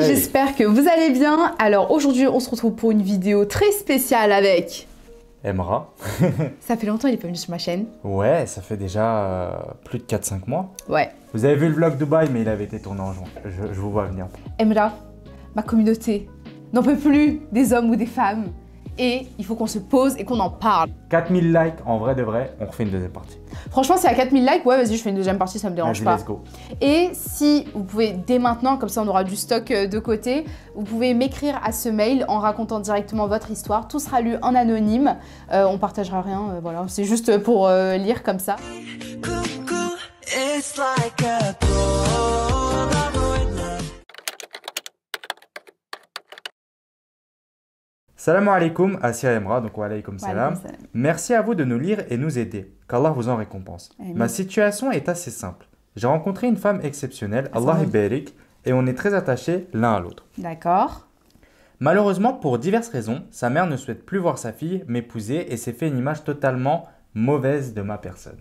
j'espère que vous allez bien. Alors aujourd'hui, on se retrouve pour une vidéo très spéciale avec... Emra. ça fait longtemps, qu'il est pas venu sur ma chaîne. Ouais, ça fait déjà euh, plus de 4-5 mois. Ouais. Vous avez vu le vlog Dubaï, mais il avait été tourné en juin. Je, je vous vois venir. Emra, ma communauté n'en peut plus des hommes ou des femmes et il faut qu'on se pose et qu'on en parle. 4000 likes, en vrai de vrai, on refait une deuxième partie. Franchement, si à 4000 likes, ouais, vas-y, je fais une deuxième partie, ça me dérange pas. Let's go. Et si vous pouvez dès maintenant, comme ça on aura du stock euh, de côté, vous pouvez m'écrire à ce mail en racontant directement votre histoire. Tout sera lu en anonyme. Euh, on partagera rien, euh, voilà, c'est juste pour lire comme ça. Coucou, it's like a Salam alaikum à Emra, donc wa salam. Merci à vous de nous lire et nous aider. Qu'Allah vous en récompense. Ma situation est assez simple. J'ai rencontré une femme exceptionnelle, Allah Iberik, et on est très attachés l'un à l'autre. D'accord. Malheureusement, pour diverses raisons, sa mère ne souhaite plus voir sa fille m'épouser et s'est fait une image totalement mauvaise de ma personne.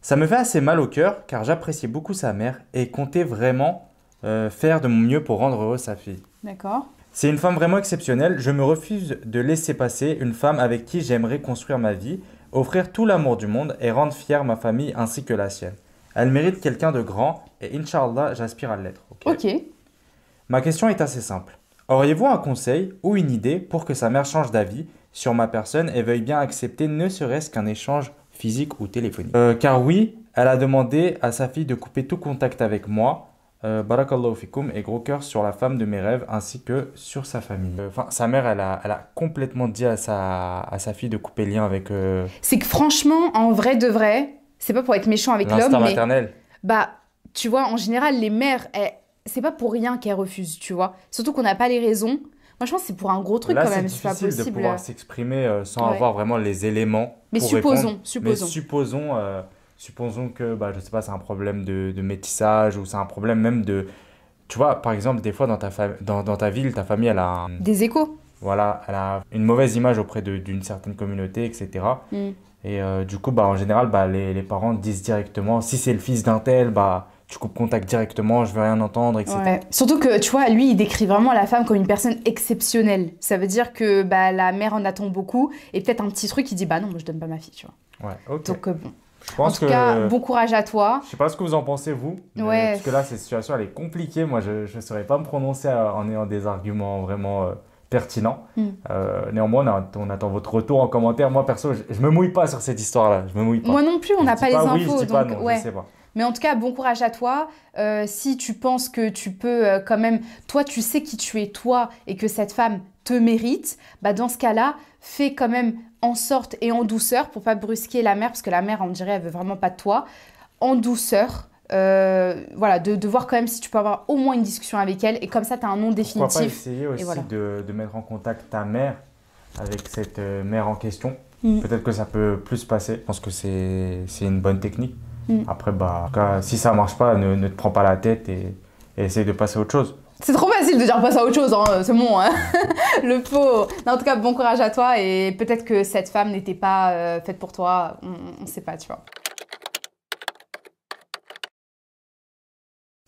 Ça me fait assez mal au cœur car j'appréciais beaucoup sa mère et comptais vraiment euh, faire de mon mieux pour rendre heureuse sa fille. D'accord. C'est une femme vraiment exceptionnelle. Je me refuse de laisser passer une femme avec qui j'aimerais construire ma vie, offrir tout l'amour du monde et rendre fière ma famille ainsi que la sienne. Elle mérite quelqu'un de grand et Inch'Allah, j'aspire à l'être. ok. Ma question est assez simple. Auriez-vous un conseil ou une idée pour que sa mère change d'avis sur ma personne et veuille bien accepter ne serait-ce qu'un échange physique ou téléphonique euh, Car oui, elle a demandé à sa fille de couper tout contact avec moi euh, barakallahu fikum et gros cœur sur la femme de mes rêves ainsi que sur sa famille. Euh, enfin, sa mère, elle a, elle a, complètement dit à sa, à sa fille de couper lien avec. Euh, c'est que franchement, en vrai de vrai, c'est pas pour être méchant avec l'homme. maternel. bah, tu vois, en général, les mères, c'est pas pour rien qu'elles refusent, tu vois. Surtout qu'on n'a pas les raisons. Moi, je pense c'est pour un gros truc quand même. C'est pas possible. de pouvoir s'exprimer sans avoir vraiment les éléments. Mais supposons, supposons. Mais supposons supposons que, bah, je sais pas, c'est un problème de, métissage ou c'est un problème même de. Tu vois, par exemple, des fois dans ta, dans, ta ville, ta famille, elle a. Des échos. Voilà, elle a une mauvaise image auprès d'une certaine communauté, etc. Et mm. euh, du coup, bah, en général, bah, les, parents disent directement si c'est le fils d'un tel, bah, tu coupes contact directement, je veux rien entendre, etc. Surtout que, tu vois, lui, il décrit vraiment la femme comme une personne exceptionnelle. Ça veut dire que bah, la mère en attend beaucoup et peut-être un petit truc, il dit bah non, moi, je donne pas ma fille, tu vois. Ouais, ok. Donc, euh, bon en tout cas, bon courage à toi. Je ne sais pas ce que vous en pensez, vous. Parce que là, cette situation, elle est compliquée. Moi, je ne saurais pas me prononcer euh, en ayant des arguments vraiment euh, pertinents. Hmm. Euh, néanmoins, on, attend votre retour en commentaire. Moi, perso, je, ne me mouille pas sur cette histoire-là. Je me mouille pas. Moi non plus, on n'a pas, les infos. Oui, je pas. Mais en tout cas, bon courage à toi. si tu penses que tu peux quand même, toi, tu sais qui tu es, toi, et que cette femme, te mérite, bah dans ce cas-là, fais quand même en sorte et en douceur pour pas brusquer la mère, parce que la mère, on dirait, elle veut vraiment pas de toi, en douceur. Euh, voilà, de, voir quand même si tu peux avoir au moins une discussion avec elle et comme ça, tu as un nom définitif. Pourquoi pas essayer aussi de, mettre en contact ta mère avec cette euh, mère en question mm. Peut-être que ça peut plus passer. Je pense que c'est une bonne technique. Mm. Après, bah, si ça marche pas, ne, te prends pas la tête et, et essaye de passer à autre chose. C'est trop facile de dire ça à autre chose, hein, c'est bon, hein. le faux. en tout cas, bon courage à toi et peut-être que cette femme n'était pas euh, faite pour toi, on, ne sait pas, tu vois.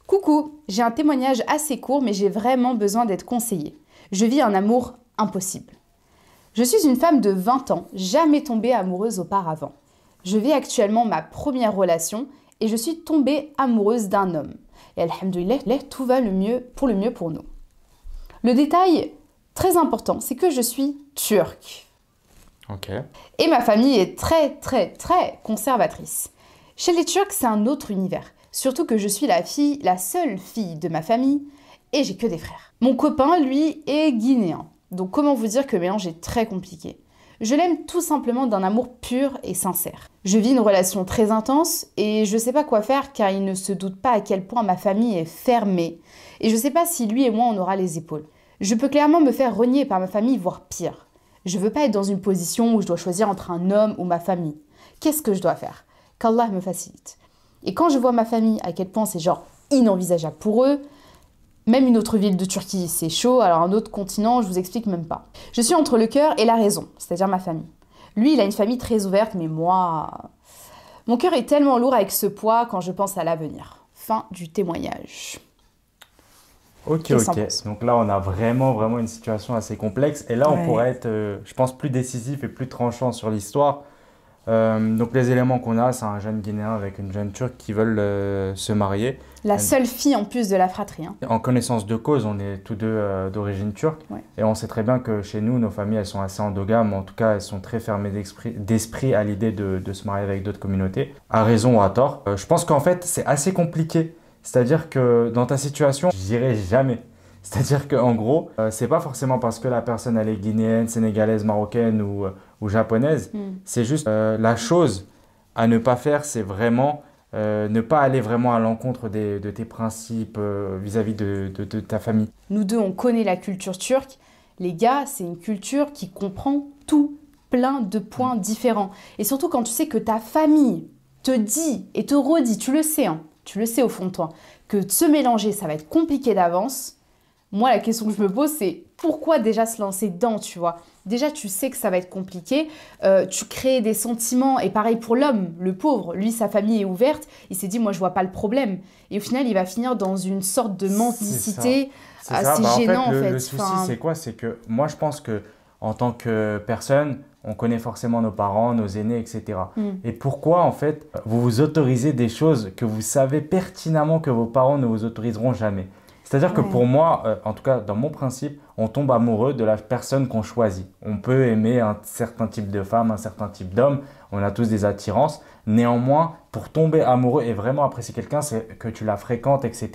Coucou, j'ai un témoignage assez court mais j'ai vraiment besoin d'être conseillée. Je vis un amour impossible. Je suis une femme de 20 ans, jamais tombée amoureuse auparavant. Je vis actuellement ma première relation et je suis tombée amoureuse d'un homme. Et alhamdoulilah, tout va le mieux pour le mieux pour nous. Le détail très important, c'est que je suis turque. Ok. Et ma famille est très, très, très conservatrice. Chez les Turcs, c'est un autre univers. Surtout que je suis la fille, la seule fille de ma famille, et j'ai que des frères. Mon copain, lui, est guinéen. Donc comment vous dire que le mélange est très compliqué. Je l'aime tout simplement d'un amour pur et sincère. Je vis une relation très intense et je ne sais pas quoi faire car il ne se doute pas à quel point ma famille est fermée et je ne sais pas si lui et moi on aura les épaules. Je peux clairement me faire renier par ma famille, voire pire. Je veux pas être dans une position où je dois choisir entre un homme ou ma famille. Qu'est-ce que je dois faire Qu'Allah me facilite. Et quand je vois ma famille à quel point c'est genre inenvisageable pour eux, même une autre ville de Turquie, c'est chaud, alors un autre continent, je vous explique même pas. Je suis entre le cœur et la raison, c'est-à-dire ma famille. Lui, il a une famille très ouverte, mais moi. Mon cœur est tellement lourd avec ce poids quand je pense à l'avenir. Fin du témoignage. Ok, ok. Donc là, on a vraiment, vraiment une situation assez complexe. Et là, on pourrait être, euh, je pense, plus décisif et plus tranchant sur l'histoire euh, donc les éléments qu'on a, c'est un jeune Guinéen avec une jeune Turque qui veulent euh, se marier. La seule fille en plus de la fratrie. Hein. En connaissance de cause, on est tous deux euh, d'origine turque. Et on sait très bien que chez nous, nos familles, elles sont assez endogames. En tout cas, elles sont très fermées d'esprit à l'idée de, se marier avec d'autres communautés. À raison ou à tort. je pense qu'en fait, c'est assez compliqué. C'est-à-dire que dans ta situation, j'irai jamais. C'est-à-dire qu'en gros, c'est pas forcément parce que la personne elle est guinéenne, sénégalaise, marocaine ou ou japonaise. Hmm. C'est juste euh, la chose à ne pas faire, c'est vraiment euh, ne pas aller vraiment à l'encontre de tes principes euh, vis-à-vis de, ta famille. Nous deux, on connaît la culture turque. Les gars, c'est une culture qui comprend tout, plein de points différents. Et surtout quand tu sais que ta famille te dit et te redit, tu le sais, hein, tu le sais au fond de toi, que de se mélanger, ça va être compliqué d'avance moi, la question que je me pose, c'est pourquoi déjà se lancer dedans, tu vois Déjà, tu sais que ça va être compliqué. Euh, tu crées des sentiments. Et pareil pour l'homme, le pauvre. Lui, sa famille est ouverte. Il s'est dit, moi, je vois pas le problème. Et au final, il va finir dans une sorte de menticité assez gênant, bah, en fait. Le, souci, c'est quoi C'est que moi, je pense que en tant que personne, on connaît forcément nos parents, nos aînés, etc. Mm. Et pourquoi, en fait, vous vous autorisez des choses que vous savez pertinemment que vos parents ne vous autoriseront jamais c'est-à-dire que pour moi, euh, en tout cas dans mon principe, on tombe amoureux de la personne qu'on choisit. On peut aimer un certain type de femme, un certain type d'homme, on a tous des attirances. Néanmoins, pour tomber amoureux et vraiment apprécier quelqu'un, c'est que tu la fréquentes, etc.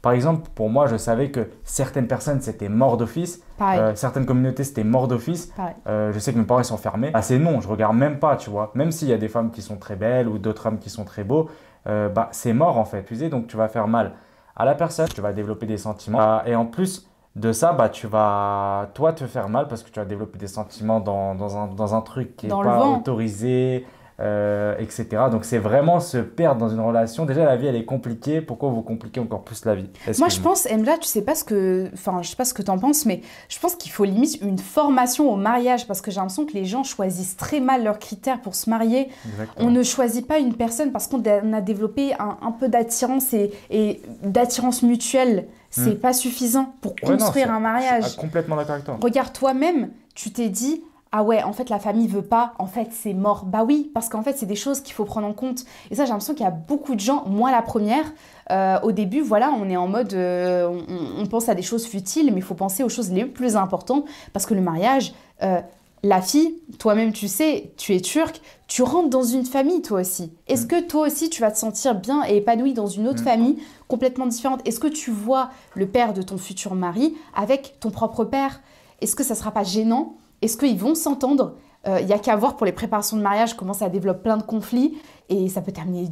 Par exemple, pour moi, je savais que certaines personnes, c'était mort d'office. Euh, certaines communautés, c'était mort d'office. Euh, je sais que mes parents, ils sont fermés. Ah, c'est non, je regarde même pas, tu vois. Même s'il y a des femmes qui sont très belles ou d'autres hommes qui sont très beaux, bah, c'est mort en fait, tu sais, donc tu vas faire mal à la personne, tu vas développer des sentiments. Ah. Et en plus de ça, bah, tu vas toi te faire mal parce que tu vas développer des sentiments dans, dans, un, truc qui n'est pas autorisé. Euh, etc. Donc c'est vraiment se perdre dans une relation. Déjà la vie elle est compliquée. Pourquoi vous compliquez encore plus la vie Moi je pense, Emla, tu sais pas ce que, enfin je sais pas ce que t'en penses, mais je pense qu'il faut limite une formation au mariage parce que j'ai l'impression que les gens choisissent très mal leurs critères pour se marier. On ne choisit pas une personne parce qu'on a développé un, peu d'attirance et, d'attirance mutuelle. C'est hmm. pas suffisant pour construire un mariage. Je ah, complètement avec toi. Regarde toi-même, tu t'es dit ah ouais, en fait, la famille veut pas, en fait, c'est mort. Bah oui, parce qu'en fait, c'est des choses qu'il faut prendre en compte. Et ça, j'ai l'impression qu'il y a beaucoup de gens, moi la première, euh, au début, voilà, on est en mode, euh, on, pense à des choses futiles, mais il faut penser aux choses les plus importantes, parce que le mariage, euh, la fille, toi-même, tu sais, tu es turc, tu rentres dans une famille, toi aussi. Est-ce mm. que toi aussi, tu vas te sentir bien et épanoui dans une autre mm. famille complètement différente Est-ce que tu vois le père de ton futur mari avec ton propre père Est-ce que ça sera pas gênant est-ce qu'ils vont s'entendre euh, il y a qu'à voir pour les préparations de mariage comment ça développe plein de conflits et ça peut terminer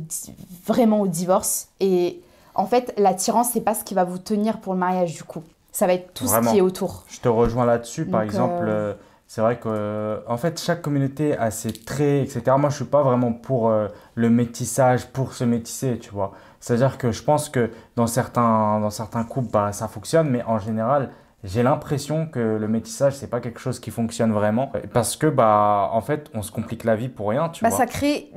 vraiment au divorce. Et en fait, l'attirance, c'est pas ce qui va vous tenir pour le mariage du coup. Ça va être tout ce qui est autour. Je te rejoins là-dessus. Par exemple, euh, euh, c'est vrai que en fait, chaque communauté a ses traits, etc. Moi, je suis pas vraiment pour le métissage, pour se métisser, tu vois. C'est-à-dire que je pense que dans certains, dans certains couples, bah, ça fonctionne, mais en général, j'ai l'impression que le métissage c'est pas quelque chose qui fonctionne vraiment parce que bah en fait on se complique la vie pour rien tu bah, vois ça crée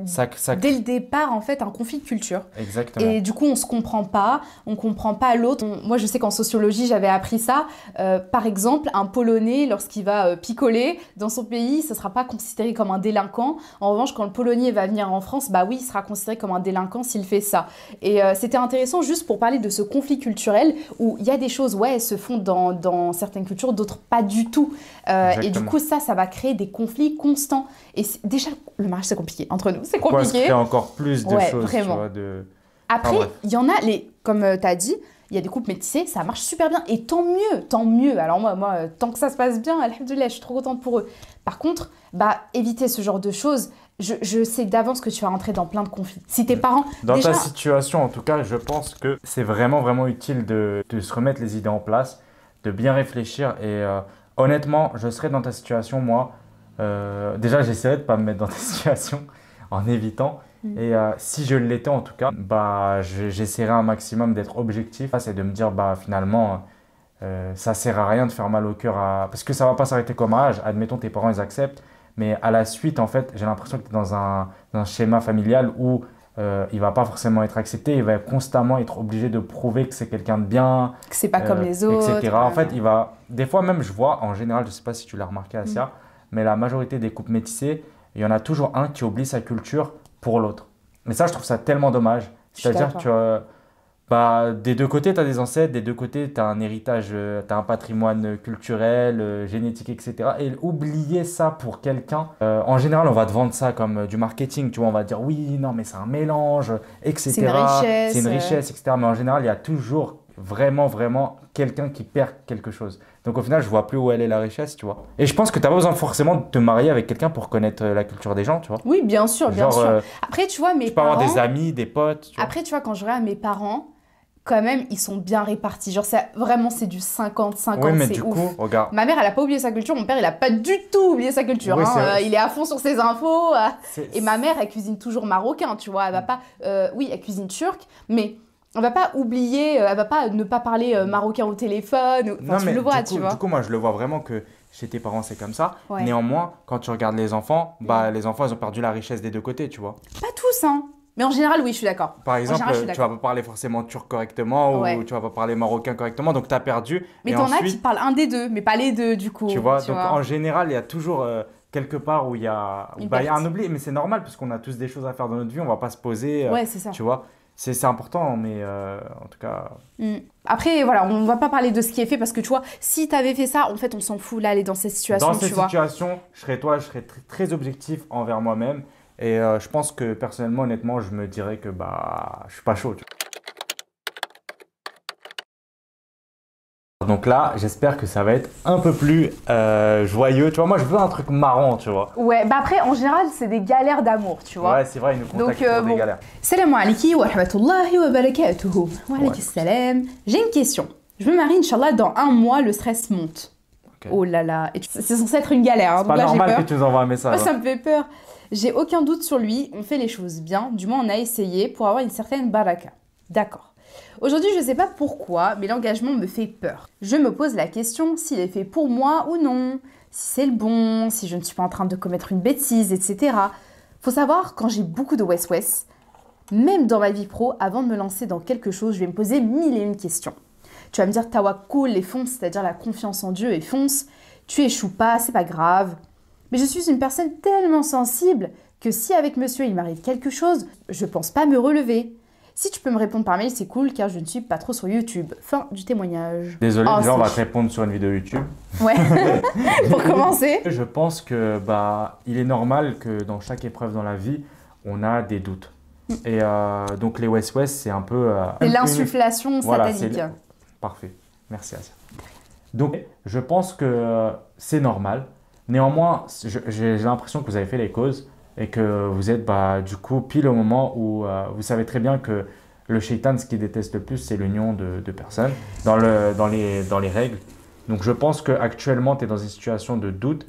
dès le départ en fait un conflit de culture exactement et du coup on se comprend pas on comprend pas l'autre moi je sais qu'en sociologie j'avais appris ça euh, par exemple un polonais lorsqu'il va euh, picoler dans son pays ça sera pas considéré comme un délinquant en revanche quand le polonais va venir en France bah oui il sera considéré comme un délinquant s'il fait ça et euh, c'était intéressant juste pour parler de ce conflit culturel où il y a des choses ouais elles se font dans certaines cultures, d'autres pas du tout. Euh, et du coup, ça, ça va créer des conflits constants. Et déjà, le mariage, c'est compliqué. Entre nous, c'est compliqué. encore plus de choses. de... Après, il y en a, les, comme euh, tu as dit, il y a des couples métissés, ça marche super bien. Et tant mieux, tant mieux. Alors moi, moi euh, tant que ça se passe bien, je suis trop contente pour eux. Par contre, bah, éviter ce genre de choses. Je, sais d'avance que tu vas rentrer dans plein de conflits. Si tes parents... Dans ta situation, en tout cas, je pense que c'est vraiment, vraiment utile de, de se remettre les idées en place de bien réfléchir. Et euh, honnêtement, je serais dans ta situation, moi. Euh, déjà, j'essaierais de ne pas me mettre dans ta situation en évitant. Mm. Et euh, si je l'étais en tout cas, bah, j'essaierais un maximum d'être objectif. C'est de me dire, bah, finalement, ça sert à rien de faire mal au cœur. À... Parce que ça va pas s'arrêter comme un âge. Admettons, tes parents, ils acceptent. Mais à la suite, en fait, j'ai l'impression que tu es dans un, dans un, schéma familial où il euh, il va pas forcément être accepté, il va constamment être obligé de prouver que c'est quelqu'un de bien, que c'est pas comme euh, les autres, etc. En fait, il va, des fois même, je vois en général, je sais pas si tu l'as remarqué, mm. Asia, mais la majorité des couples métissés, il y en a toujours un qui oublie sa culture pour l'autre. Mais ça, je trouve ça tellement dommage. C'est-à-dire que bah, des deux côtés, tu as des ancêtres, des deux côtés, tu as un héritage, euh, tu as un patrimoine culturel, euh, génétique, etc. Et oublier ça pour quelqu'un, euh, en général, on va te vendre ça comme du marketing, tu vois, on va dire oui, non, mais c'est un mélange, etc. C'est une richesse. C'est une richesse, etc. Mais en général, il y a toujours vraiment, vraiment quelqu'un qui perd quelque chose. Donc au final, je vois plus où elle est la richesse, tu vois. Et je pense que tu n'as pas besoin forcément de te marier avec quelqu'un pour connaître la culture des gens, tu vois. Oui, bien sûr, bien sûr. Après, tu vois, mes tu parents... peux avoir des amis, des potes. Après, tu vois, quand je à mes parents, quand même, ils sont bien répartis. Genre, vraiment, c'est du 50-50. Oui, ouf. regarde. Ma mère, elle a pas oublié sa culture. Mon père, il a pas du tout oublié sa culture. Hein. Euh, il est à fond sur ses infos. Euh. Et ma mère, elle cuisine toujours marocain, tu vois. Elle va mm. pas. Euh, oui, elle cuisine turque, mais. On va pas oublier, elle va pas ne pas parler marocain au téléphone. tu le vois, tu vois. Du coup, moi, je le vois vraiment que chez tes parents, c'est comme ça. Néanmoins, quand tu regardes les enfants, bah, les enfants, ils ont perdu la richesse des deux côtés, tu vois. Pas tous, hein. Mais en général, oui, je suis d'accord. Par exemple, tu euh, tu vas pas parler forcément turc correctement ou tu vas pas parler marocain correctement, donc tu as perdu. Mais tu en as qui parlent un des deux, mais pas les deux du coup. Tu vois, donc en général, il y a toujours euh, quelque part où il y a, bah, un oubli, mais c'est normal parce qu'on a tous des choses à faire dans notre vie, on va pas se poser. Euh, ouais, c'est ça. Tu vois. C'est important, mais en tout cas. Mm. Après, voilà, on va pas parler de ce qui est fait parce que tu vois, si tu avais fait ça, en fait, on s'en fout là, elle est dans cette situation. Dans cette situation, je serais toi, je serais très, très objectif envers moi-même. Et euh, je pense que personnellement, honnêtement, je me dirais que bah, je suis pas chaud. Donc là, j'espère que ça va être un peu plus euh, joyeux. Tu vois, moi, je veux un truc marrant, tu vois. Ouais, bah après, en général, c'est des galères d'amour, tu vois. Ouais, c'est vrai, ils nous contactent Donc, euh, pour des galères. Salam alaikum wa rahmatullahi wa barakatuhu. Wa J'ai une question. Je me marie, Inch'Allah, dans un mois, le stress monte. Oh là là. C'est censé être une galère. Hein. C'est pas normal que tu nous envoies un message. Moi, ça hein. me fait peur. J'ai aucun doute sur lui, on fait les choses bien, du moins on a essayé pour avoir une certaine baraka. D'accord. Aujourd'hui, je ne sais pas pourquoi, mais l'engagement me fait peur. Je me pose la question s'il est fait pour moi ou non, si c'est le bon, si je ne suis pas en train de commettre une bêtise, etc. Faut savoir, quand j'ai beaucoup de West West, même dans ma vie pro, avant de me lancer dans quelque chose, je vais me poser mille et une questions. Tu vas me dire cool » et fonce, c'est-à-dire la confiance en Dieu et fonce. Tu échoues pas, c'est pas grave. Mais je suis une personne tellement sensible que si avec monsieur il m'arrive quelque chose, je pense pas me relever. Si tu peux me répondre par mail, c'est cool car je ne suis pas trop sur YouTube. Fin du témoignage. Désolé, on ah, va te répondre sur une vidéo YouTube. Ouais, pour commencer. Je pense que bah il est normal que dans chaque épreuve dans la vie, on a des doutes. Mm. Et euh, donc les West West, c'est un peu. Euh, l'insufflation satanique. Parfait, merci ça. Donc je pense que euh, c'est normal Néanmoins, j'ai l'impression que vous avez fait les causes et que vous êtes bah, du coup pile au moment où euh, vous savez très bien que le shaitan, ce qu'il déteste le plus, c'est l'union de, personnes dans, les, règles. Donc je pense qu'actuellement, tu es dans une situation de doute.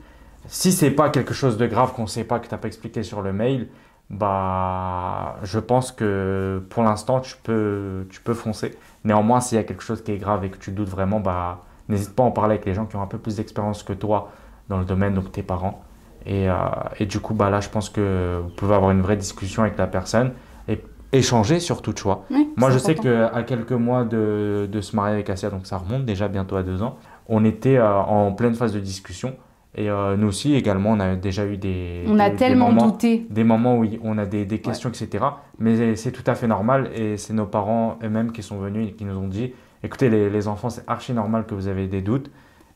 Si ce n'est pas quelque chose de grave qu'on ne sait pas, que tu n'as pas expliqué sur le mail, bah, je pense que pour l'instant, tu peux, tu peux foncer. Néanmoins, s'il y a quelque chose qui est grave et que tu doutes vraiment, bah, n'hésite pas à en parler avec les gens qui ont un peu plus d'expérience que toi dans le domaine, donc tes parents. Et, euh, et, du coup, bah, là, je pense que vous pouvez avoir une vraie discussion avec la personne et échanger sur tout choix. Moi, je sais qu'à quelques mois de, de, se marier avec Asia, donc ça remonte déjà bientôt à deux ans, on était euh, en pleine phase de discussion. Et euh, nous aussi, également, on a déjà eu des. On a tellement moments, douté. Des moments où on a des, des questions, etc. Mais c'est tout à fait normal. Et c'est nos parents eux-mêmes qui sont venus et qui nous ont dit écoutez, les, les enfants, c'est archi normal que vous avez des doutes.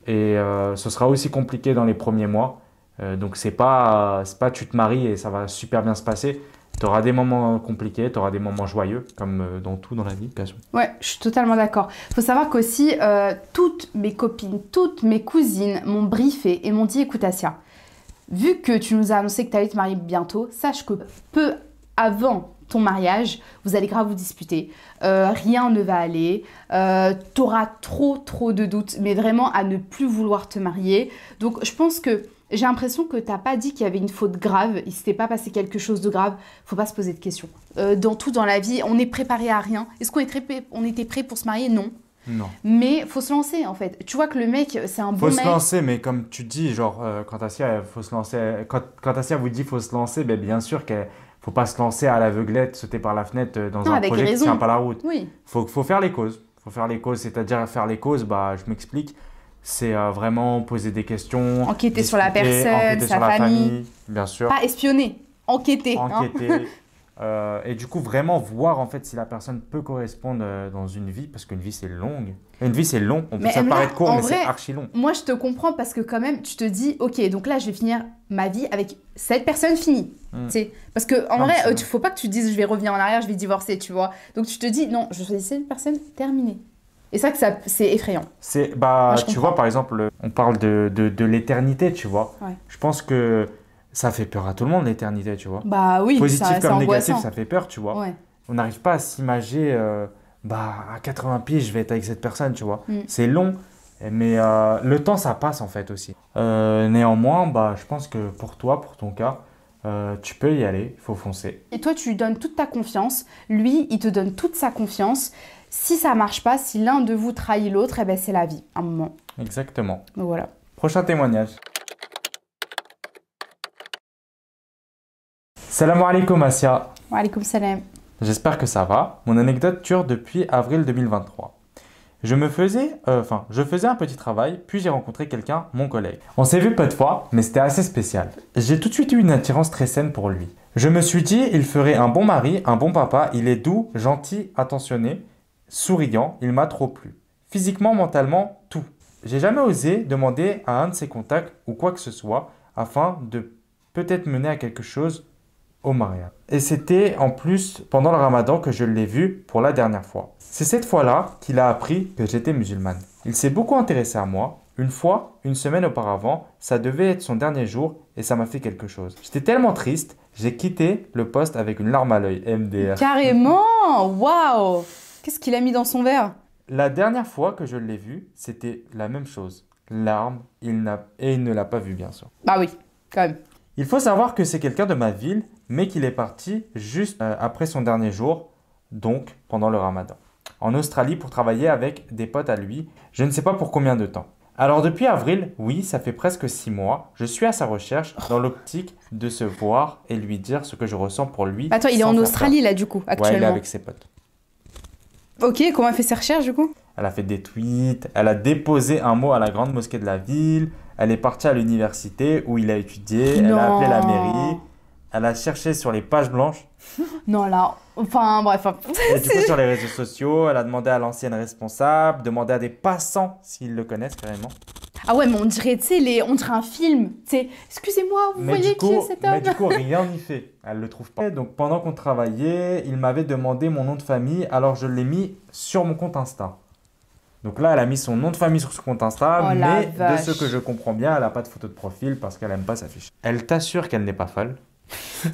Et euh, ce sera aussi compliqué dans les premiers mois. Euh, donc c'est pas, pas tu te maries et ça va super bien se passer. Tu auras des moments compliqués, tu auras des moments joyeux, comme euh, dans tout dans la vie, bien Ouais, je suis totalement d'accord. Il faut savoir qu'aussi, toutes mes copines, toutes mes cousines m'ont briefé et m'ont dit écoute, Asia, vu que tu nous as annoncé que tu allais te marier bientôt, sache que peu avant ton mariage, vous allez grave vous disputer. Euh, rien ne va aller. Euh, t'auras trop, trop de doutes, mais vraiment à ne plus vouloir te marier. Donc, je pense que j'ai l'impression que t'as pas dit qu'il y avait une faute grave, il s'était pas passé quelque chose de grave. Faut pas se poser de questions. Euh, dans tout, dans la vie, on est préparé à rien. Est-ce qu'on était prêt pour se marier Non. Non. Mais faut se lancer en fait. Tu vois que le mec, c'est un bon mec. Faut se lancer, mais comme tu dis, genre, quand il faut se lancer. Quand, vous dit faut se lancer, ben, bien sûr qu'elle faut pas se lancer à l'aveuglette, sauter par la fenêtre euh, dans un projet qui ne tient pas la route. Oui. Faut, faut faire les causes. Faut faire les causes, c'est-à-dire faire les causes. Bah, je m'explique. C'est euh, vraiment poser des questions, enquêter sur la personne, sa famille. bien sûr. Pas espionner, enquêter. Hein. Enquêter. Euh, et du coup, vraiment voir en fait si la personne peut correspondre euh, dans une vie, parce qu'une vie c'est longue. Une vie c'est long, on peut, ça paraît court, mais c'est archi long. Moi je te comprends parce que quand même, tu te dis, ok, donc là je vais finir ma vie avec cette personne finie. Hmm. Parce que en vrai, euh, il ne faut pas que tu dises, je vais revenir en arrière, je vais divorcer, tu vois. Donc tu te dis, non, je choisis cette personne terminée. Et ça, ça c'est effrayant. C'est bah, tu vois, par exemple, on parle de, l'éternité, tu vois. Je pense que ça fait peur à tout le monde l'éternité, tu vois. Bah oui, Positif comme négatif, ça fait peur, tu vois. On n'arrive pas à s'imager, euh, bah à 80 pieds, je vais être avec cette personne, tu vois. Mm. C'est long, mais euh, le temps, ça passe en fait aussi. Euh, néanmoins, bah je pense que pour toi, pour ton cas, tu peux y aller, il faut foncer. Et toi, tu lui donnes toute ta confiance. Lui, il te donne toute sa confiance. Si ça marche pas, si l'un de vous trahit l'autre, eh ben, c'est la vie, un moment. Exactement. Donc, voilà. Prochain témoignage. Salam alaikum Asya. Wa salam. J'espère que ça va. Mon anecdote ture depuis avril 2023. Je me faisais, euh, enfin, je faisais un petit travail, puis j'ai rencontré quelqu'un, mon collègue. On s'est vu peu de fois, mais c'était assez spécial. J'ai tout de suite eu une attirance très saine pour lui. Je me suis dit, il ferait un bon mari, un bon papa, il est doux, gentil, attentionné, souriant, il m'a trop plu. Physiquement, mentalement, tout. J'ai jamais osé demander à un de ses contacts ou quoi que ce soit afin de peut-être mener à quelque chose au mariage. Et c'était en plus pendant le ramadan que je l'ai vu pour la dernière fois. C'est cette fois-là qu'il a appris que j'étais musulmane. Il s'est beaucoup intéressé à moi. Une fois, une semaine auparavant, ça devait être son dernier jour et ça m'a fait quelque chose. J'étais tellement triste, j'ai quitté le poste avec une larme à l'œil, MDR. Carrément Waouh Qu'est-ce qu'il a mis dans son verre La dernière fois que je l'ai vu, c'était la même chose. Larme, il n'a et il ne l'a pas vu bien sûr. Bah oui, quand même. Il faut savoir que c'est quelqu'un de ma ville, mais qu'il est parti juste euh, après son dernier jour, donc pendant le ramadan, en Australie pour travailler avec des potes à lui, je ne sais pas pour combien de temps. Alors depuis avril, oui, ça fait presque six mois, je suis à sa recherche dans l'optique de se voir et lui dire ce que je ressens pour lui. Attends, il est en Australie là du coup, actuellement Ouais, il est avec ses potes. Ok, comment elle fait ses recherches du coup Elle a fait des tweets, elle a déposé un mot à la grande mosquée de la ville, elle est partie à l'université où il a étudié, elle a appelé la mairie, elle a cherché sur les pages blanches. Non, là, enfin bref. Et du coup, sur les réseaux sociaux, elle a demandé à l'ancienne responsable, demandé à des passants s'ils le connaissent carrément. Ah ouais, mais on dirait, tu sais, on dirait un film. Tu sais, excusez-moi, vous voyez qui est cet homme Mais du coup, rien n'y fait. Elle le trouve pas. Donc pendant qu'on travaillait, il m'avait demandé mon nom de famille, alors je l'ai mis sur mon compte Insta. Donc là, elle a mis son nom de famille sur son compte Insta, oh mais de ce que je comprends bien, elle n'a pas de photo de profil parce qu'elle n'aime pas s'afficher. Elle t'assure qu'elle n'est pas folle.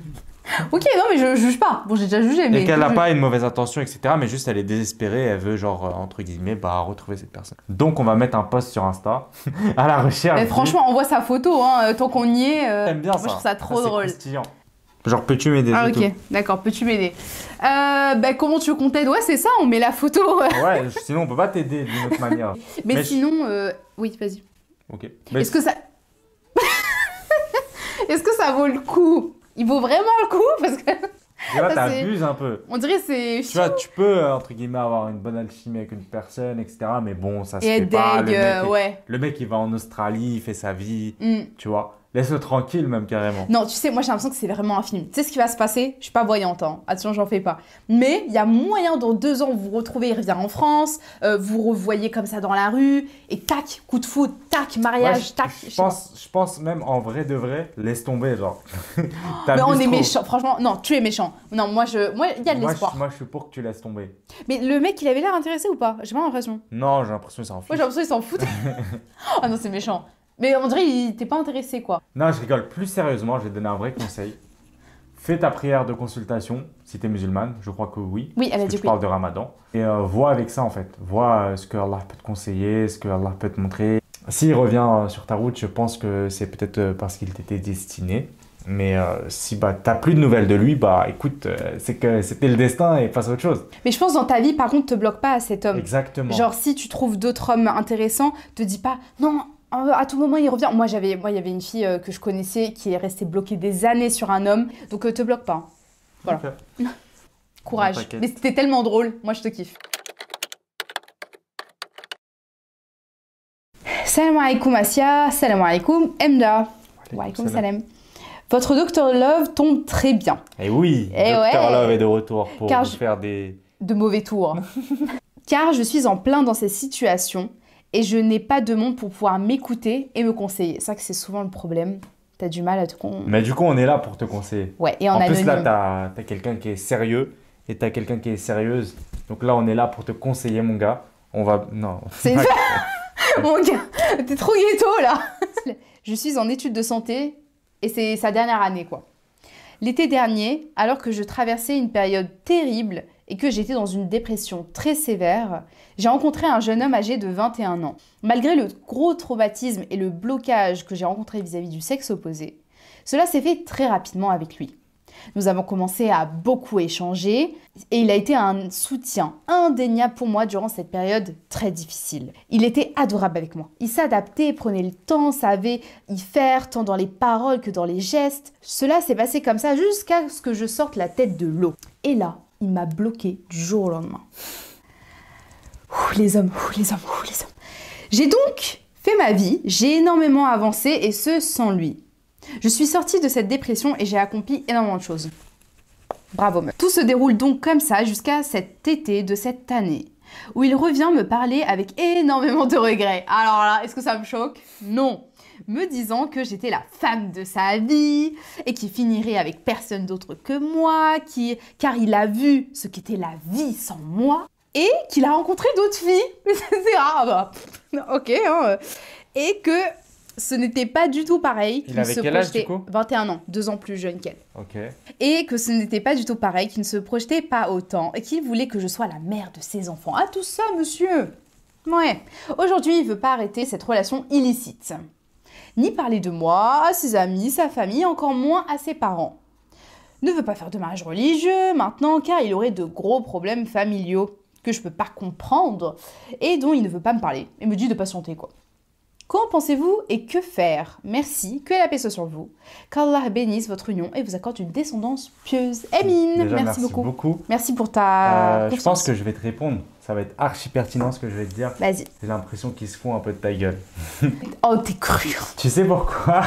ok, non, mais je, ne juge pas. Bon, j'ai déjà jugé. Mais et qu'elle n'a pas une mauvaise intention, etc. Mais juste, elle est désespérée, elle veut, genre, euh, entre guillemets, bah, retrouver cette personne. Donc, on va mettre un post sur Insta à la recherche. Mais franchement, on voit sa photo, hein, euh, tant qu'on y est. Euh, bien Moi, je trouve ça trop ah, drôle. Genre, peux-tu m'aider Ah, ok, d'accord, peux-tu m'aider euh, bah, Comment tu veux qu'on t'aide Ouais, c'est ça, on met la photo. Ah ouais, sinon, on peut pas t'aider d'une autre manière. Mais, sinon, euh... oui, vas-y. Ok. Est-ce que ça. Est-ce que ça vaut le coup Il vaut vraiment le coup Parce que. Tu là, t'abuses un peu. On dirait c'est. Tu vois, tu peux, entre guillemets, avoir une bonne alchimie avec une personne, etc. Mais bon, ça se fait pas. Le mec, euh, ouais. le mec, il va en Australie, il fait sa vie, mm. tu vois. Laisse-le tranquille, même carrément. Non, tu sais, moi j'ai l'impression que c'est vraiment un film. Tu sais ce qui va se passer Je suis pas voyante, hein. attention, j'en fais pas. Mais il y a moyen dans deux ans, vous vous retrouvez, il revient en France, euh, vous revoyez comme ça dans la rue, et tac, coup de foudre, tac, mariage, tac. Je pense, je pense même en vrai de vrai, laisse tomber, genre. Oh, mais on est méchant, franchement, non, tu es méchant. Non, moi, je, moi, il y a de l'espoir. Moi, je suis pour que tu laisses tomber. Mais le mec, il avait l'air intéressé ou pas J'ai pas l'impression. Non, j'ai l'impression qu'il s'en fout. j'ai l'impression qu'il s'en fout. ah non, c'est méchant. Mais on dirait, il t'es pas intéressé, quoi. Non, je rigole. Plus sérieusement, je vais te donner un vrai conseil. Fais ta prière de consultation, si t'es musulmane, je crois que oui. Oui, elle dit tu parles de ramadan. Et euh, vois avec ça, en fait. Vois euh, ce que Allah peut te conseiller, ce que Allah peut te montrer. S'il revient euh, sur ta route, je pense que c'est peut-être parce qu'il t'était destiné. Mais si bah, t'as plus de nouvelles de lui, bah écoute, c'est que c'était le destin et passe à autre chose. Mais je pense dans ta vie, par contre, te bloque pas à cet homme. Exactement. Genre si tu trouves d'autres hommes intéressants, te dis pas non, à tout moment il revient. Moi j'avais, il y avait une fille euh, que je connaissais qui est restée bloquée des années sur un homme, donc ne euh, te bloque pas. Hein. Voilà. Courage. Mais c'était tellement drôle, moi je te kiffe. Salam alaikum Asia, salam alaikum Emda. Walaikum salam. Votre docteur Love tombe très bien. Et eh oui, eh Dr Love est de retour pour faire des... De mauvais tours. Car je suis en plein dans ces situations et je n'ai pas de monde pour pouvoir m'écouter et me conseiller. C'est ça que c'est souvent le problème. T'as du mal à te Mais du coup, on est là pour te conseiller. Ouais, et en, plus, là, t'as as, quelqu'un qui est sérieux et t'as quelqu'un qui est sérieuse. Donc là, on est là pour te conseiller, mon gars. On va. Non. C'est Mon gars, t'es trop ghetto là. je suis en études de santé et c'est sa dernière année, quoi. L'été dernier, alors que je traversais une période terrible, et que j'étais dans une dépression très sévère, j'ai rencontré un jeune homme âgé de 21 ans. Malgré le gros traumatisme et le blocage que j'ai rencontré vis-à-vis du sexe opposé, cela s'est fait très rapidement avec lui. Nous avons commencé à beaucoup échanger et il a été un soutien indéniable pour moi durant cette période très difficile. Il était adorable avec moi. Il s'adaptait, prenait le temps, savait y faire tant dans les paroles que dans les gestes. Cela s'est passé comme ça jusqu'à ce que je sorte la tête de l'eau. Et là, il m'a bloqué du jour au lendemain. Ouh, les hommes, ouh, les hommes, ouh, les hommes. J'ai donc fait ma vie, j'ai énormément avancé et ce sans lui. Je suis sortie de cette dépression et j'ai accompli énormément de choses. Bravo meuf. Tout se déroule donc comme ça jusqu'à cet été de cette année où il revient me parler avec énormément de regrets. Alors là, est-ce que ça me choque Non me disant que j'étais la femme de sa vie et qui finirait avec personne d'autre que moi, qui, car il a vu ce qu'était la vie sans moi et qu'il a rencontré d'autres filles. Mais C'est rare, ok. Hein. Et que ce n'était pas du tout pareil qu'il se quel projetait. Âge, du coup 21 ans, deux ans plus jeune qu'elle. Ok. Et que ce n'était pas du tout pareil, qu'il ne se projetait pas autant et qu'il voulait que je sois la mère de ses enfants. Ah, tout ça, monsieur Ouais. Aujourd'hui, il veut pas arrêter cette relation illicite ni parler de moi à ses amis, sa famille, encore moins à ses parents. Ne veut pas faire de mariage religieux maintenant car il aurait de gros problèmes familiaux que je peux pas comprendre et dont il ne veut pas me parler Il me dit de patienter quoi. Qu'en pensez-vous et que faire Merci, que la paix soit sur vous, qu'Allah bénisse votre union et vous accorde une descendance pieuse. Emine, merci, beaucoup. Merci pour ta. Euh, je pense que je vais te répondre ça va être archi pertinent ce que je vais te dire. Vas-y. J'ai l'impression qu'ils se font un peu de ta gueule. oh, t'es cru. Tu sais pourquoi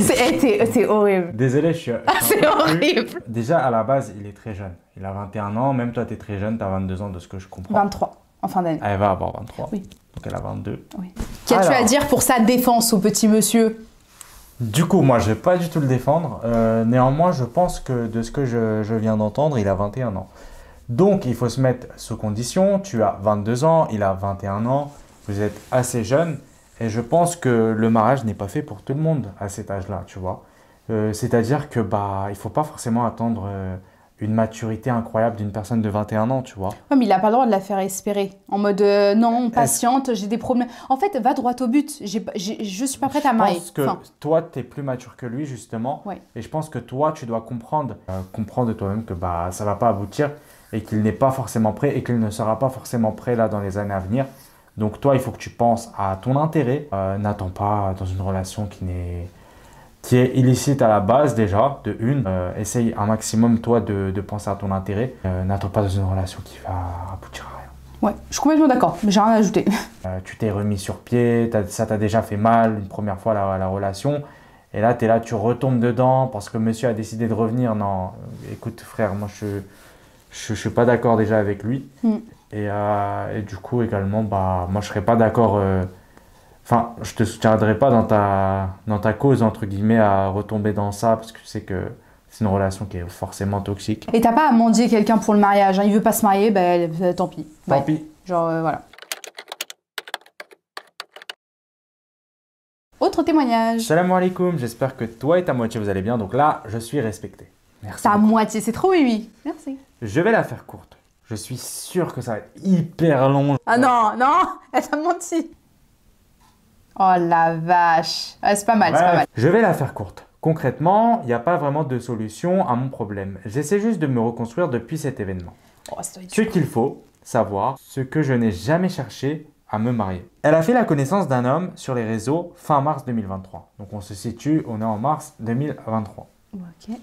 C'est eh, euh, horrible. Désolé, je suis. Ah, c'est horrible. Déjà, à la base, il est très jeune. Il a 21 ans. Même toi, t'es très jeune. T'as 22 ans, de ce que je comprends. 23, en fin d'année. Ah, elle va avoir 23. Oui. Donc, elle a 22. Oui. Qu'as-tu à dire pour sa défense au petit monsieur du coup, moi, je ne vais pas du tout le défendre. Euh, néanmoins, je pense que de ce que je, je viens d'entendre, il a 21 ans. Donc il faut se mettre sous condition, tu as 22 ans, il a 21 ans, vous êtes assez jeune, et je pense que le mariage n'est pas fait pour tout le monde à cet âge-là, tu vois. Euh, c'est-à-dire que bah il faut pas forcément attendre euh, une maturité incroyable d'une personne de 21 ans, tu vois. Oui, mais il n'a pas le droit de la faire espérer. En mode, euh, non, patiente, j'ai des problèmes. En fait, va droit au but. je ne suis pas prête à marier. Je pense que toi, tu es plus mature que lui, justement. Et je pense que toi, tu dois comprendre, comprendre de toi-même que bah, ça ne va pas aboutir et qu'il n'est pas forcément prêt et qu'il ne sera pas forcément prêt là dans les années à venir. Donc toi, il faut que tu penses à ton intérêt. Euh, n'attends pas dans une relation qui n'est qui est illicite à la base déjà, de une. Euh, essaye un maximum, toi, de, de penser à ton intérêt. Euh, n'attends pas dans une relation qui va aboutir à rien. Ouais, je suis complètement d'accord, mais j'ai rien à ajouter. tu t'es remis sur pied, ça t'a déjà fait mal une première fois la, la relation. Et là, tu es là, tu retombes dedans parce que monsieur a décidé de revenir. Non, écoute frère, moi je je ne suis pas d'accord déjà avec lui. Hmm. Euh, et, du coup, également, bah, moi, je ne serais pas d'accord. Euh, enfin, je te soutiendrai pas dans ta, dans ta cause, entre guillemets, à retomber dans ça, parce que tu sais que c'est une relation qui est forcément toxique. Et t'as pas à mendier quelqu'un pour le mariage. Hein. Il veut pas se marier, ben tant pis. Tant pis. Genre, voilà. Autre témoignage. Salam alaikum, j'espère que toi et ta moitié vous allez bien. Donc là, je suis respecté. Merci. Ta moitié, c'est trop oui, oui. Merci. Je vais la faire courte. Je suis sûr que ça va être hyper long. Ah non, non, elle a menti. Oh la vache. c'est pas mal, c'est pas mal. Je vais la faire courte. Concrètement, il n'y a pas vraiment de solution à mon problème. J'essaie juste de me reconstruire depuis cet événement. Oh, ce qu'il faut savoir, ce que je n'ai jamais cherché à me marier. Elle a fait la connaissance d'un homme sur les réseaux fin mars 2023. Donc on se situe, on est en mars 2023. ok.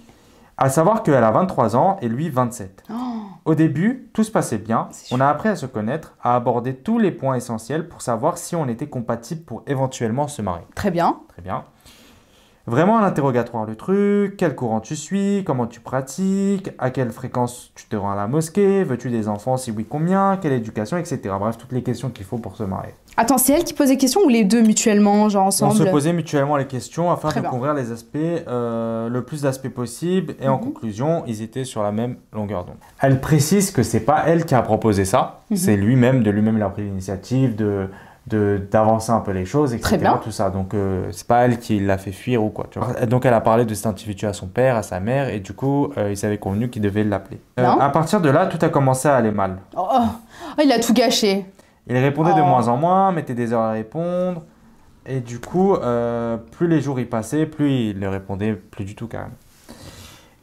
À savoir qu'elle a 23 ans et lui 27. Au début, tout se passait bien. On a appris à se connaître, à aborder tous les points essentiels pour savoir si on était compatible pour éventuellement se marier. Très bien. Très bien. Vraiment un interrogatoire le truc, quel courant tu suis, comment tu pratiques, à quelle fréquence tu te rends à la mosquée, veux-tu des enfants, si oui combien, quelle éducation, etc. Bref, toutes les questions qu'il faut pour se marier. Attends, c'est elle qui posait les questions ou les deux mutuellement, genre ensemble On se posait mutuellement les questions afin de couvrir les aspects, euh, le plus d'aspects possible. Et en mhm. conclusion, ils étaient sur la même longueur d'onde. Elle précise que c'est pas elle qui a proposé ça. Mhm. C'est lui-même, de lui-même, il a pris l'initiative de d'avancer un peu les choses, etc. Très bien. Tout ça. Donc ce euh, c'est pas elle qui l'a fait fuir ou quoi. Tu Donc elle a parlé de cette individu à son père, à sa mère, et du coup euh, ils avaient convenu qu'ils devaient l'appeler. à partir de là, tout a commencé à aller mal. oh, oh. oh il a tout gâché. Il répondait de oh. moins en moins, mettait des heures à répondre. Et du coup, euh, plus les jours y passaient, plus il ne répondait plus du tout même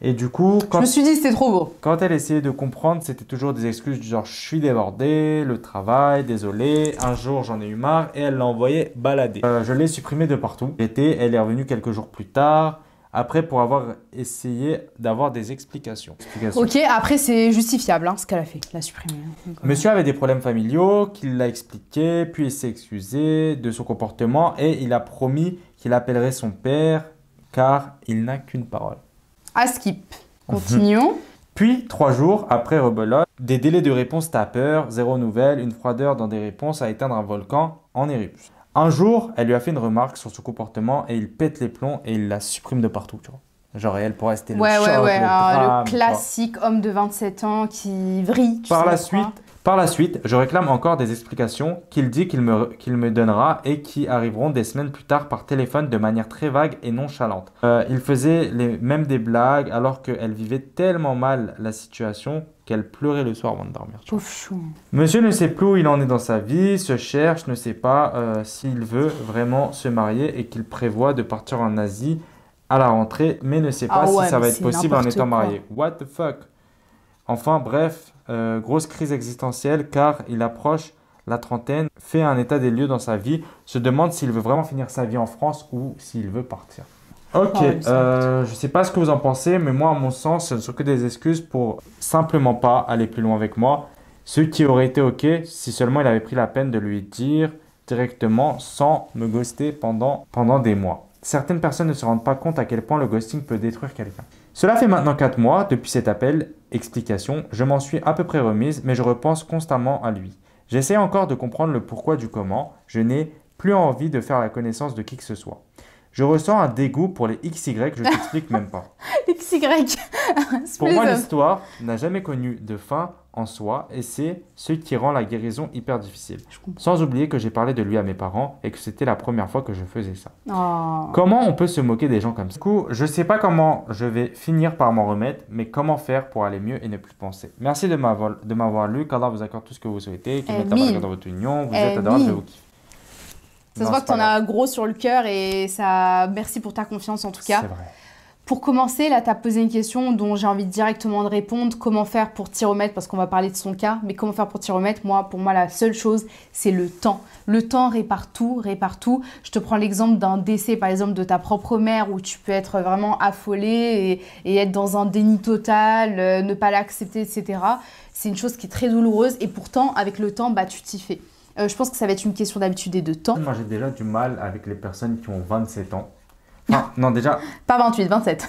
Et du coup, quand, je me suis dit c'était trop beau. Quand elle essayait de comprendre, c'était toujours des excuses du genre je suis débordé, le travail, désolé, un jour j'en ai eu marre et elle l'a envoyé balader. Euh, je l'ai supprimé de partout. L'été, elle est revenue quelques jours plus tard après pour avoir essayé d'avoir des explications. Ok, après c'est justifiable hein, ce qu'elle a fait, la supprimer. Hein, euh. Monsieur avait des problèmes familiaux, qu'il l'a expliqué, puis il s'est excusé de son comportement et il a promis qu'il appellerait son père car il n'a qu'une parole. À skip. Continuons. puis, trois jours après rebelote, des délais de réponse tapeurs, zéro nouvelle, une froideur dans des réponses à éteindre un volcan en éruption. Un jour, elle lui a fait une remarque sur son comportement et il pète les plombs et il la supprime de partout, Genre, elle pourrait rester le ouais, ouais, le, classique homme de 27 ans qui vrille. par, la suite, par la suite, je réclame encore des explications qu'il dit qu'il me, me donnera et qui arriveront des semaines plus tard par téléphone de manière très vague et nonchalante. Euh, il faisait les, même des blagues alors qu'elle vivait tellement mal la situation qu'elle pleurait le soir avant de dormir. Monsieur ne sait plus où il en est dans sa vie, se cherche, ne sait pas euh, s'il veut vraiment se marier et qu'il prévoit de partir en Asie à la rentrée, mais ne sait ah pas si ça va être possible en étant marié. What the fuck Enfin bref, euh, grosse crise existentielle car il approche la trentaine, fait un état des lieux dans sa vie, se demande s'il veut vraiment finir sa vie en France ou s'il veut partir. Ok, je euh, je sais pas ce que vous en pensez, mais moi, à mon sens, ce ne sont que des excuses pour simplement pas aller plus loin avec moi. Ce qui aurait été ok si seulement il avait pris la peine de lui dire directement sans me ghoster pendant, pendant des mois. Certaines personnes ne se rendent pas compte à quel point le ghosting peut détruire quelqu'un. Cela fait maintenant 4 mois depuis cet appel, explication, je m'en suis à peu près remise, mais je repense constamment à lui. J'essaie encore de comprendre le pourquoi du comment, je n'ai plus envie de faire la connaissance de qui que ce soit. Je ressens un dégoût pour les XY, je t'explique même pas. XY Pour moi, l'histoire n'a jamais connu de fin en soi et c'est ce qui rend la guérison hyper difficile. Sans oublier que j'ai parlé de lui à mes parents et que c'était la première fois que je faisais ça. Oh. Comment on peut se moquer des gens comme ça Du coup, je sais pas comment je vais finir par m'en remettre, mais comment faire pour aller mieux et ne plus penser Merci de m'avoir lu, qu'Allah vous accorde tout ce que vous souhaitez, qu'il mette la dans votre union, vous êtes adorable, je vous kiffe. Ça se voit que tu en as gros sur le cœur et ça. Merci pour ta confiance en tout cas. C'est vrai. Pour commencer, là, tu as posé une question dont j'ai envie directement de répondre. Comment faire pour remettre Parce qu'on va parler de son cas. Mais comment faire pour t'y Moi, pour moi, la seule chose, c'est le temps. Le temps répare tout, répare tout. Je te prends l'exemple d'un décès, par exemple, de ta propre mère, où tu peux être vraiment affolé et, être dans un déni total, euh, ne pas l'accepter, etc. C'est une chose qui est très douloureuse. Et pourtant, avec le temps, bah, tu t'y fais. Euh, je pense que ça va être une question d'habitude et de temps. Moi, j'ai déjà du mal avec les personnes qui ont 27 ans. Enfin, non, déjà. Pas 28, 27.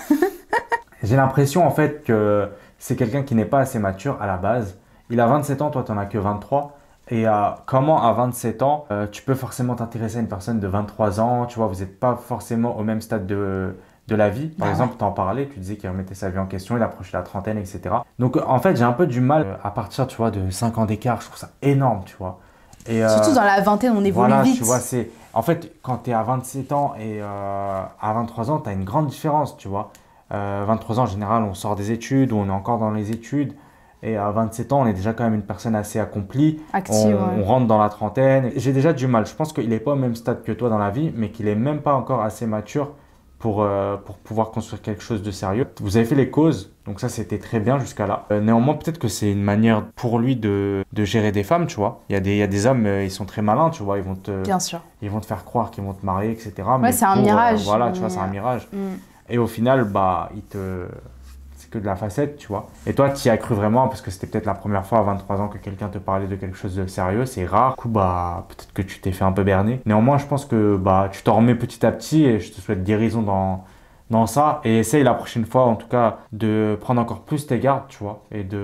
j'ai l'impression, en fait, que c'est quelqu'un qui n'est pas assez mature à la base. Il a 27 ans, toi, t'en as que 23. Et euh, comment à 27 ans, euh, tu peux forcément t'intéresser à une personne de 23 ans, tu vois, vous n'êtes pas forcément au même stade de, de la vie. Par bah exemple, tu t'en parlais, tu disais qu'il remettait sa vie en question, il approchait la trentaine, etc. Donc en fait, j'ai un peu du mal à partir, tu vois, de 5 ans d'écart, je trouve ça énorme, tu vois. Euh, Surtout dans la vingtaine, on évolue vite. vois, c'est... En fait, quand tu es à 27 ans et euh, à 23 ans, tu as une grande différence, tu vois. 23 euh, ans, en général, on sort des études, on est encore dans les études. Et à 27 ans, on est déjà quand même une personne assez accomplie. Active, on, on, rentre dans la trentaine. J'ai déjà du mal. Je pense qu'il n'est pas au même stade que toi dans la vie, mais qu'il n'est même pas encore assez mature euh, pour, pouvoir construire quelque chose de sérieux. Vous avez fait les causes, donc ça c'était très bien jusqu'à là. Euh, néanmoins, peut-être que c'est une manière pour lui de, gérer des femmes, tu vois. Il y a des, hommes, euh, ils sont très malins, tu vois, ils vont te, bien sûr. Ils vont te faire croire qu'ils vont te marier, etc. Mais c'est un mirage. voilà, tu vois, mm. c'est un mirage. Mm. Et au final, bah, ils te de la facette, tu vois. Et toi, tu y as cru vraiment parce que c'était peut-être la première fois à 23 ans que quelqu'un te parlait de quelque chose de sérieux, c'est rare. Du coup, bah, peut-être que tu t'es fait un peu berner. Néanmoins, je pense que bah, tu t'en remets petit à petit et je te souhaite guérison dans dans ça et essaye la prochaine fois en tout cas de prendre encore plus tes gardes tu vois et de,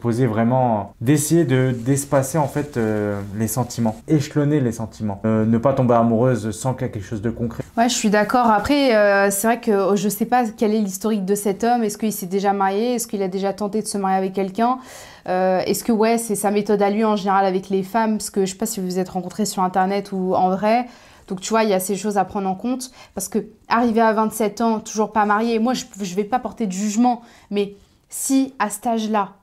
poser vraiment d'essayer de d'espacer en fait euh, les sentiments échelonner les sentiments euh, ne pas tomber amoureuse sans qu'il y ait quelque chose de concret ouais je suis d'accord après euh, c'est vrai que oh, je sais pas quel est l'historique de cet homme est-ce qu'il s'est déjà marié est-ce qu'il a déjà tenté de se marier avec quelqu'un est-ce que ouais c'est sa méthode à lui en général avec les femmes parce que je sais pas si vous vous êtes rencontrés sur internet ou en vrai donc tu vois, il y a ces choses à prendre en compte parce que arrivé à 27 ans, toujours pas marié, moi je ne vais pas porter de jugement, mais si à cet âge-là,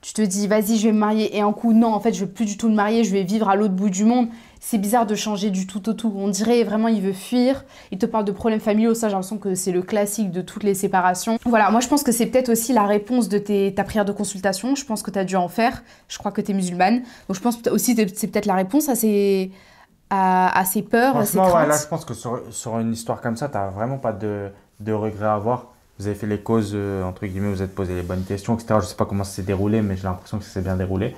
tu te dis vas-y, je vais me marier et un coup non, en fait, je veux plus du tout me marier, je vais vivre à l'autre bout du monde, c'est bizarre de changer du tout au tout. On dirait vraiment il veut fuir, il te parle de problèmes familiaux, ça j'ai l'impression que c'est le classique de toutes les séparations. Voilà, moi je pense que c'est peut-être aussi la réponse de ta prière de consultation, je pense que tu as dû en faire, je crois que tu es musulmane. Donc je pense aussi que c'est peut-être la réponse à ces à, ses peurs, à ses craintes. là, je pense que sur, une histoire comme ça, tu n'as vraiment pas de, regrets à avoir. Vous avez fait les causes, euh, entre guillemets, vous êtes posé les bonnes questions, etc. Je ne sais pas comment ça s'est déroulé, mais j'ai l'impression que ça s'est bien déroulé.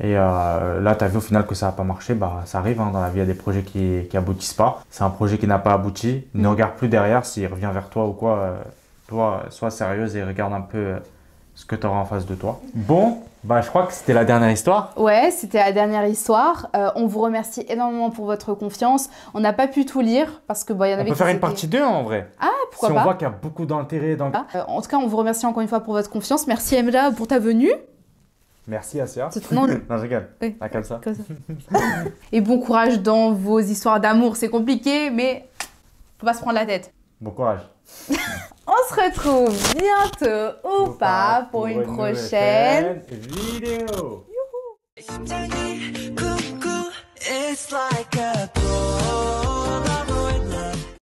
Et euh, là, tu as vu au final que ça n'a pas marché, bah, ça arrive hein. dans la vie, il y a des projets qui, qui aboutissent pas. C'est un projet qui n'a pas abouti, ne mm. regarde plus derrière s'il revient vers toi ou quoi. Euh, toi, sois sérieuse et regarde un peu ce que tu auras en face de toi. Bon, bah, je crois que c'était la dernière histoire. Ouais, c'était la dernière histoire. Euh, on vous remercie énormément pour votre confiance. On n'a pas pu tout lire parce que bah, il y en avait. On peut faire une partie 2 en vrai. Ah, pourquoi si on voit qu'il y a beaucoup d'intérêt dans. Ah, euh, en tout cas, on vous remercie encore une fois pour votre confiance. Merci Emla pour ta venue. Merci C'est Non, non. non je rigole. Oui. Ah, ça. Et bon courage dans vos histoires d'amour. C'est compliqué, mais faut pas se prendre la tête. Bon courage. On se retrouve bientôt ou, pas, pour une, prochaine vidéo.